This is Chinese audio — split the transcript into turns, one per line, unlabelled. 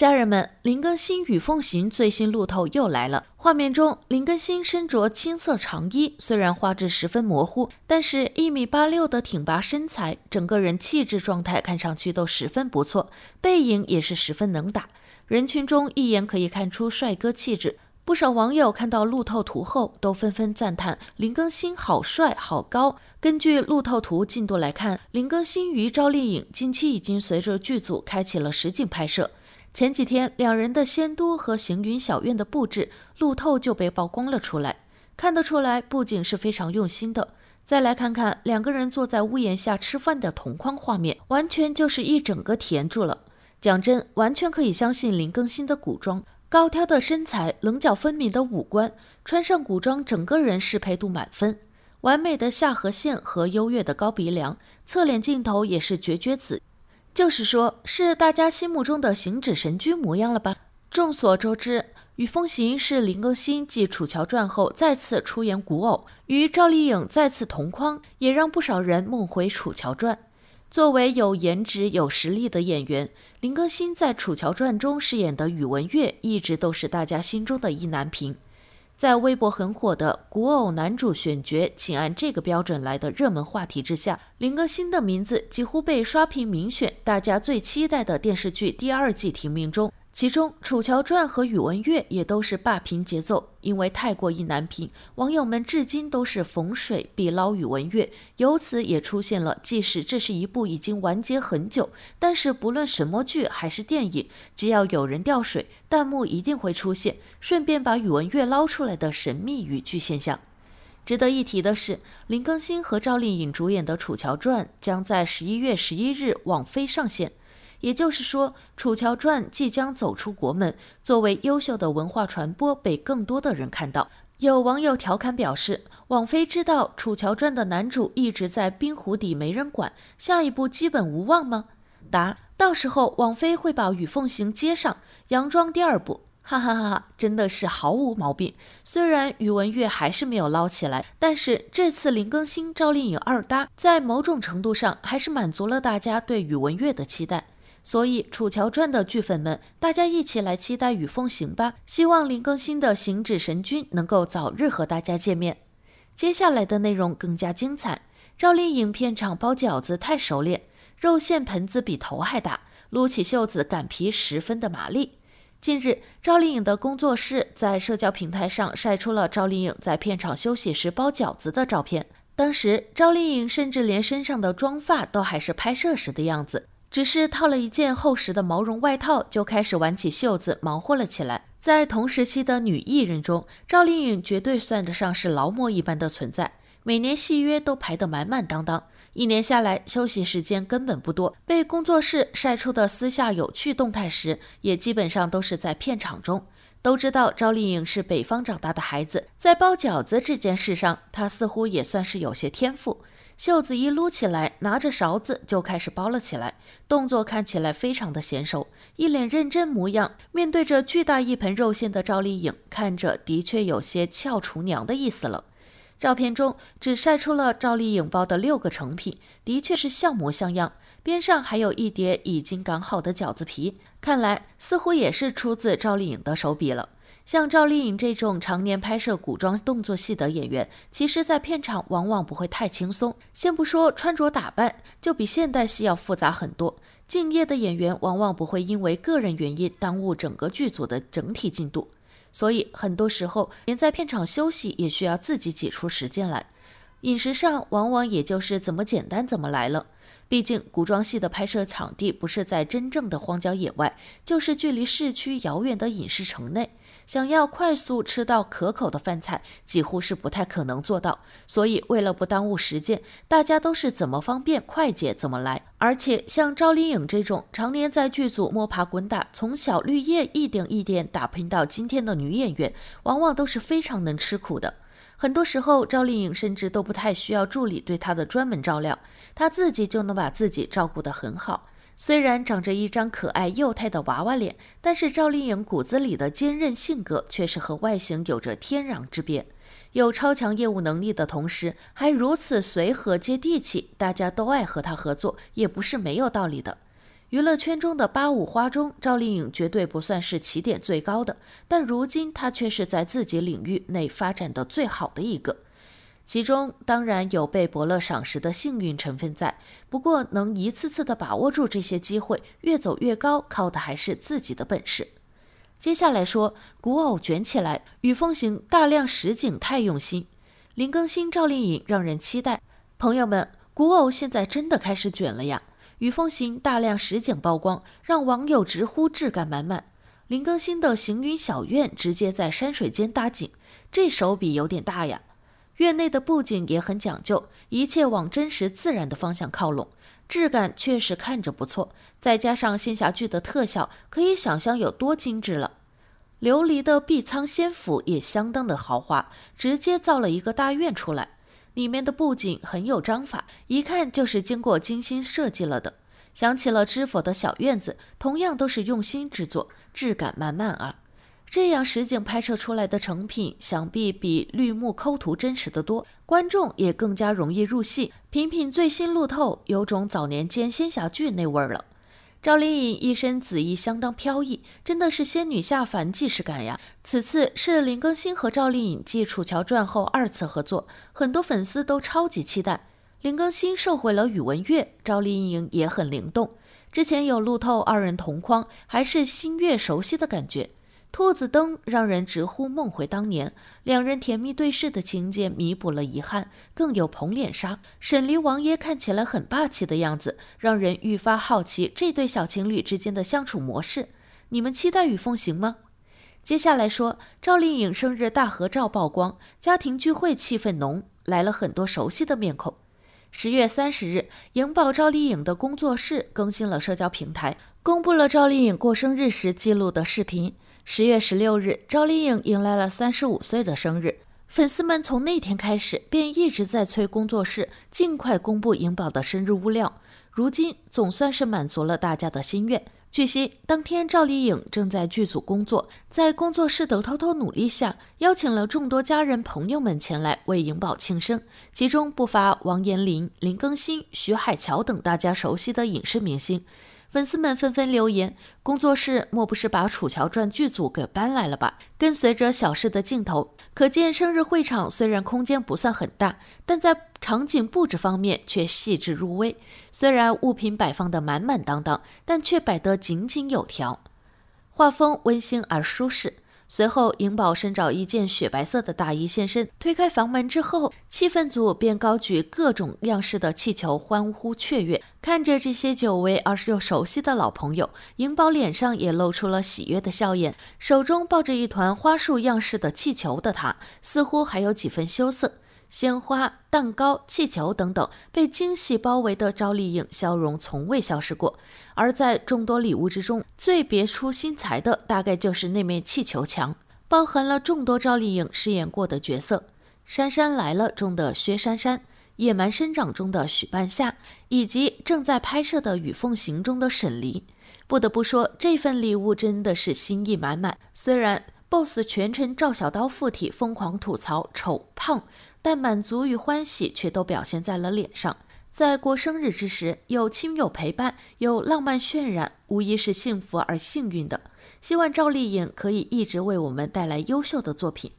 家人们，林更新与奉行最新路透又来了。画面中，林更新身着青色长衣，虽然画质十分模糊，但是一米八六的挺拔身材，整个人气质状态看上去都十分不错，背影也是十分能打。人群中一眼可以看出帅哥气质。不少网友看到路透图后，都纷纷赞叹林更新好帅好高。根据路透图进度来看，林更新与赵丽颖近期已经随着剧组开启了实景拍摄。前几天，两人的仙都和行云小院的布置路透就被曝光了出来，看得出来不仅是非常用心的。再来看看两个人坐在屋檐下吃饭的同框画面，完全就是一整个甜住了。讲真，完全可以相信林更新的古装，高挑的身材，棱角分明的五官，穿上古装整个人适配度满分，完美的下颌线和优越的高鼻梁，侧脸镜头也是绝绝子。就是说，是大家心目中的行止神君模样了吧？众所周知，与风行是林更新继《楚乔传》后再次出演古偶，与赵丽颖再次同框，也让不少人梦回《楚乔传》。作为有颜值有实力的演员，林更新在《楚乔传》中饰演的宇文玥，一直都是大家心中的意难平。在微博很火的“古偶男主选角，请按这个标准来”的热门话题之下，林更新的名字几乎被刷屏，名选大家最期待的电视剧第二季提名中。其中《楚乔传》和《宇文玥》也都是霸屏节奏，因为太过意难平，网友们至今都是逢水必捞宇文玥。由此也出现了，即使这是一部已经完结很久，但是不论什么剧还是电影，只要有人掉水，弹幕一定会出现，顺便把宇文玥捞出来的神秘语句现象。值得一提的是，林更新和赵丽颖主演的《楚乔传》将在十一月十一日网飞上线。也就是说，《楚乔传》即将走出国门，作为优秀的文化传播，被更多的人看到。有网友调侃表示：“网飞知道《楚乔传》的男主一直在冰湖底没人管，下一部基本无望吗？”答：到时候网飞会把《与凤行》接上，佯装第二部，哈哈哈哈，真的是毫无毛病。虽然宇文玥还是没有捞起来，但是这次林更新、赵丽颖二搭，在某种程度上还是满足了大家对宇文玥的期待。所以《楚乔传》的剧粉们，大家一起来期待《与凤行》吧！希望林更新的行止神君能够早日和大家见面。接下来的内容更加精彩。赵丽颖片场包饺子太熟练，肉馅盆子比头还大，撸起袖子擀皮十分的麻利。近日，赵丽颖的工作室在社交平台上晒出了赵丽颖在片场休息时包饺子的照片。当时，赵丽颖甚至连身上的妆发都还是拍摄时的样子。只是套了一件厚实的毛绒外套，就开始挽起袖子忙活了起来。在同时期的女艺人中，赵丽颖绝对算得上是劳模一般的存在，每年戏约都排得满满当当，一年下来休息时间根本不多。被工作室晒出的私下有趣动态时，也基本上都是在片场中。都知道赵丽颖是北方长大的孩子，在包饺子这件事上，她似乎也算是有些天赋。袖子一撸起来，拿着勺子就开始包了起来，动作看起来非常的娴熟，一脸认真模样。面对着巨大一盆肉馅的赵丽颖，看着的确有些俏厨娘的意思了。照片中只晒出了赵丽颖包的六个成品，的确是像模像样，边上还有一叠已经擀好的饺子皮，看来似乎也是出自赵丽颖的手笔了。像赵丽颖这种常年拍摄古装动作戏的演员，其实，在片场往往不会太轻松。先不说穿着打扮，就比现代戏要复杂很多。敬业的演员往往不会因为个人原因耽误整个剧组的整体进度，所以很多时候连在片场休息也需要自己挤出时间来。饮食上，往往也就是怎么简单怎么来了。毕竟古装戏的拍摄场地不是在真正的荒郊野外，就是距离市区遥远的影视城内。想要快速吃到可口的饭菜，几乎是不太可能做到。所以，为了不耽误时间，大家都是怎么方便快捷怎么来。而且，像赵丽颖这种常年在剧组摸爬滚打，从小绿叶一点一点打拼到今天的女演员，往往都是非常能吃苦的。很多时候，赵丽颖甚至都不太需要助理对她的专门照料，她自己就能把自己照顾得很好。虽然长着一张可爱幼态的娃娃脸，但是赵丽颖骨子里的坚韧性格却是和外形有着天壤之别。有超强业务能力的同时，还如此随和接地气，大家都爱和她合作也不是没有道理的。娱乐圈中的八五花中，赵丽颖绝对不算是起点最高的，但如今她却是在自己领域内发展的最好的一个。其中当然有被伯乐赏识的幸运成分在，不过能一次次的把握住这些机会，越走越高，靠的还是自己的本事。接下来说古偶卷起来，雨凤行大量实景太用心，林更新赵丽颖让人期待。朋友们，古偶现在真的开始卷了呀！雨凤行大量实景曝光，让网友直呼质感满满。林更新的行云小院直接在山水间搭景，这手笔有点大呀！院内的布景也很讲究，一切往真实自然的方向靠拢，质感确实看着不错。再加上仙侠剧的特效，可以想象有多精致了。琉璃的碧苍仙府也相当的豪华，直接造了一个大院出来，里面的布景很有章法，一看就是经过精心设计了的。想起了知否的小院子，同样都是用心制作，质感满满啊。这样实景拍摄出来的成品，想必比绿幕抠图真实的多，观众也更加容易入戏。品品最新路透，有种早年间仙侠剧那味儿了。赵丽颖一身紫衣相当飘逸，真的是仙女下凡既视感呀！此次是林更新和赵丽颖继《楚乔传》后二次合作，很多粉丝都超级期待。林更新受回了宇文玥，赵丽颖也很灵动。之前有路透二人同框，还是新月熟悉的感觉。兔子灯让人直呼梦回当年，两人甜蜜对视的情节弥补了遗憾，更有捧脸杀。沈璃王爷看起来很霸气的样子，让人愈发好奇这对小情侣之间的相处模式。你们期待与奉行吗？接下来说赵丽颖生日大合照曝光，家庭聚会气氛浓，来了很多熟悉的面孔。十月三十日，颖宝赵丽颖的工作室更新了社交平台。公布了赵丽颖过生日时记录的视频。十月十六日，赵丽颖迎来了三十五岁的生日，粉丝们从那天开始便一直在催工作室尽快公布颖宝的生日物料。如今总算是满足了大家的心愿。据悉，当天赵丽颖正在剧组工作，在工作室的偷偷努力下，邀请了众多家人朋友们前来为颖宝庆生，其中不乏王彦霖、林更新、徐海乔等大家熟悉的影视明星。粉丝们纷纷留言：“工作室莫不是把《楚乔传》剧组给搬来了吧？”跟随着小视的镜头，可见生日会场虽然空间不算很大，但在场景布置方面却细致入微。虽然物品摆放得满满当当，但却摆得井井有条，画风温馨而舒适。随后，颖宝身着一件雪白色的大衣现身，推开房门之后，气氛组便高举各种样式的气球，欢呼雀跃。看着这些久违而又熟悉的老朋友，颖宝脸上也露出了喜悦的笑颜，手中抱着一团花束样式的气球的她，似乎还有几分羞涩。鲜花、蛋糕、气球等等被惊喜包围的赵丽颖笑容从未消失过。而在众多礼物之中，最别出心裁的大概就是那面气球墙，包含了众多赵丽颖饰演过的角色，《杉杉来了》中的薛杉杉，《野蛮生长》中的许半夏，以及正在拍摄的《与凤行》中的沈黎。不得不说，这份礼物真的是心意满满。虽然 BOSS 全程赵小刀附体，疯狂吐槽丑胖。但满足与欢喜却都表现在了脸上，在过生日之时，有亲友陪伴，有浪漫渲染，无疑是幸福而幸运的。希望赵丽颖可以一直为我们带来优秀的作品。